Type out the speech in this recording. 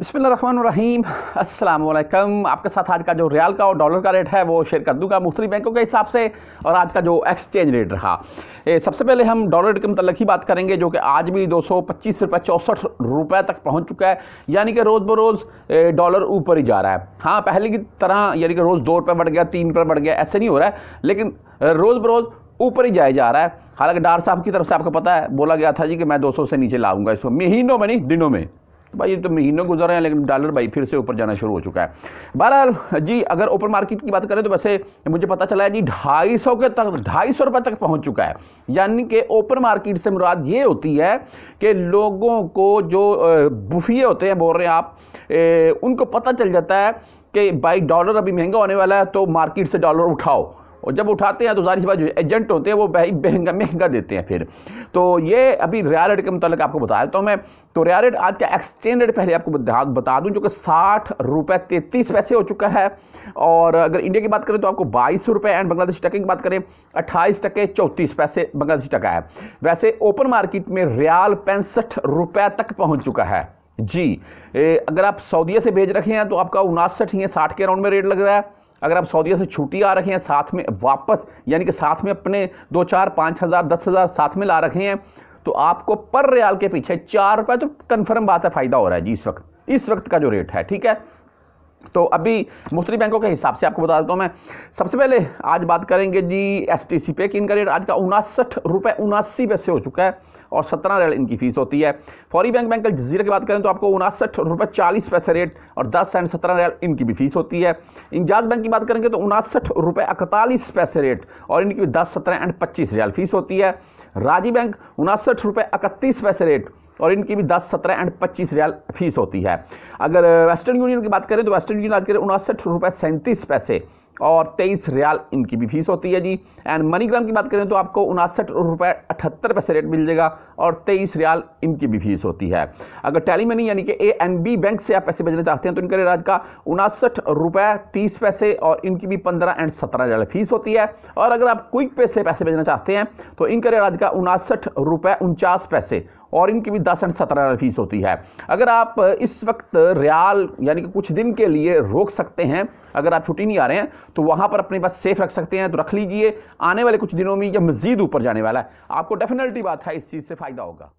बिसमीम अल्लाम आपके साथ आज का जो रियाल का और डॉलर का रेट है वो शेयर कर दूंगा मुख्तलि बैंकों के हिसाब से और आज का जो एक्सचेंज रेट रहा ए, सबसे पहले हम डॉलर रेट के मतलब ही बात करेंगे जो कि आज भी दो सौ पच्चीस रुपये चौंसठ रुपये तक पहुंच चुका है यानी कि रोज़ बरोज़ डॉलर ऊपर ही जा रहा है हाँ पहले की तरह यानी कि रोज़ दो रुपये बढ़ गया तीन रुपये बढ़ गया ऐसे नहीं हो रहा है लेकिन रोज़ बरोज़ ऊपर ही जाया जा रहा है हालांकि डार साहब की तरफ से आपको पता है बोला गया था जी कि मैं 200 से नीचे लाऊंगा इसको महीनों में नहीं दिनों में तो भाई ये तो महीनों गुजर रहे हैं लेकिन डॉलर भाई फिर से ऊपर जाना शुरू हो चुका है बहरहाल जी अगर ओपन मार्केट की बात करें तो वैसे मुझे पता चला है जी ढाई सौ के तक ढाई सौ रुपये तक पहुंच चुका है यानी कि ओपन मार्केट से मुराद ये होती है कि लोगों को जो बुफिए होते हैं बोल रहे हैं आप ए, उनको पता चल जाता है कि भाई डॉलर अभी महंगा होने वाला है तो मार्केट से डॉलर उठाओ और जब उठाते हैं तो जारी सी बात जो एजेंट होते हैं वो महंगा महंगा देते हैं फिर तो ये अभी रिया रेट के मुतल आपको बता देता हूँ मैं तो रिया रेट आज का एक्सचेंज रेट पहले आपको बता दूँ जो कि साठ रुपये तैंतीस पैसे हो चुका है और अगर इंडिया की बात करें तो आपको बाईस रुपये एंड बांग्लादेश टके की बात करें अट्ठाईस टके चौंतीस पैसे बांग्लादेश टका है वैसे ओपन मार्केट में रियाल पैंसठ रुपये तक पहुँच चुका है जी ए, अगर आप सऊदीया से भेज रखे हैं तो आपका उनासठ या साठ के अराउंड में रेट लग रहा है अगर आप सऊदीया से छुट्टी आ रखे हैं साथ में वापस यानी कि साथ में अपने दो चार पाँच हज़ार दस हज़ार साथ में ला रखे हैं तो आपको पर रियाल के पीछे चार रुपये तो कन्फर्म बात है फ़ायदा हो रहा है जी इस वक्त इस वक्त का जो रेट है ठीक है तो अभी मुख्तलि बैंकों के हिसाब से आपको बता देता हूँ मैं सबसे पहले आज बात करेंगे जी एस टी सी पे कि इनका रेट आज का उनासठ रुपये उनासी पैसे हो चुका है और सत्रह रियल इनकी फीस होती है फौरी बैंक बैंक जजीरा की बात करें तो आपको उनासठ रुपये चालीस पैसे रेट और दस एंड सत्रह रियल इनकी भी फीस होती है इंजाज बैंक की बात करेंगे तो उनासठ रुपये इकतालीस पैसे रेट और इनकी भी दस सत्रह एंड पच्चीस रियल फीस होती है राजी बैंक उनासठ रुपये इकतीस पैसे रेट और इनकी भी 10, 17 एंड 25 रियाल फीस होती है अगर वेस्टर्न यूनियन की बात करें तो वेस्टर्न यूनियन आज करें उनासठ रुपये सैंतीस पैसे और तेईस रियाल इनकी भी फीस होती है जी एंड मनीग्राम की बात करें तो आपको उनासठ रुपये अठहत्तर पैसे रेट मिल जाएगा और तेईस रियाल इनकी भी फीस होती है अगर टैली मनी यानी कि ए एन बी बैंक से आप पैसे भेजना चाहते हैं तो इनका राज का उनासठ रुपए तीस पैसे और इनकी भी पंद्रह एंड सत्रह रियाल फीस होती है और अगर आप क्विक पे से पैसे भेजना चाहते हैं तो इनका राज का उनासठ रुपए उनचास पैसे और इनकी भी दस एंड सत्रह फीस होती है अगर आप इस वक्त रियाल यानी कि कुछ दिन के लिए रोक सकते हैं अगर आप छुट्टी नहीं आ रहे हैं तो वहाँ पर अपने पास सेफ रख सकते हैं तो रख लीजिए आने वाले कुछ दिनों में यह मज़ीद ऊपर जाने वाला है आपको डेफिनेटली बात है इस चीज़ से फायदा होगा